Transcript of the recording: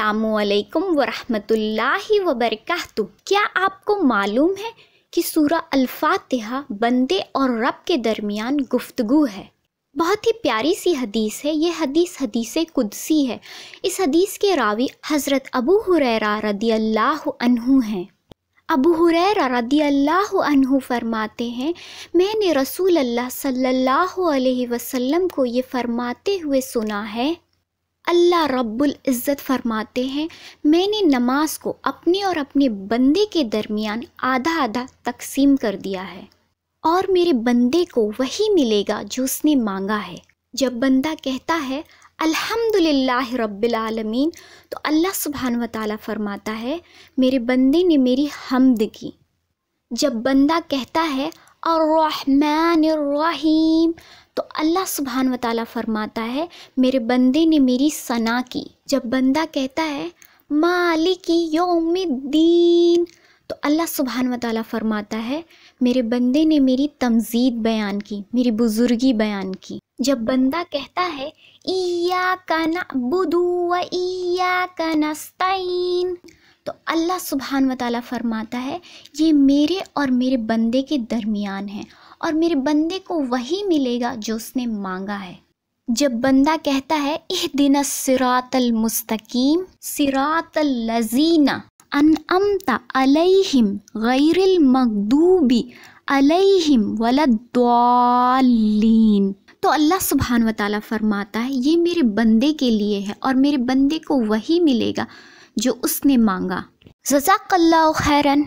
असलकम वरहि वबरक क्या आपको मालूम है कि सूरा अल्फातहा बंदे और रब के दरमियान गुफ्तगु है बहुत ही प्यारी सी हदीस है ये हदीस हदीस कुदसी है इस हदीस के रावी हज़रत अबू हुरैरा रदी अल्लाह हैं अबू हुरैरा रदी अल्लाह फरमाते हैं मैंने रसूल अल्लाह सल्लल्लाहु अलैहि वसल्लम को ये फरमाते हुए सुना है अल्लाह रब्बुल इज़्ज़त फरमाते हैं मैंने नमाज को अपने और अपने बंदे के दरमियान आधा आधा तकसीम कर दिया है और मेरे बंदे को वही मिलेगा जो उसने मांगा है जब बंदा कहता है अल्हम्दुलिल्लाह रब्बिल आलमीन तो अल्लाह सुबहान व फरमाता है मेरे बंदे ने मेरी हमद की जब बंदा कहता है और रहीम तो अल्लाह सुबहान व ताली फरमाता है मेरे बंदे ने मेरी सना की जब बंदा कहता है मालिकी दीन तो अल्लाह सुबहान व ताली फरमाता है मेरे बंदे ने मेरी तमजीद बयान की मेरी बुज़ुर्गी बयान की जब बंदा कहता है ईया का ना बुदू व ईया का नस्ताइन तो अल्लाह सुबहान वाली फरमाता है ये मेरे और मेरे बंदे के दरमियान है और मेरे बंदे को वही मिलेगा जो उसने मांगा है जब बंदा कहता है इह दिन सिरातल मुस्तकीम सिरातल लजीना अमता अलहिम गैरिल मकदूबी अलहिम वलद्वालीन तो अल्लाह सुबहान व ताली फरमाता है ये मेरे बंदे के लिए है और मेरे बंदे को वही मिलेगा जो उसने मांगा जजाकल्ला खैरन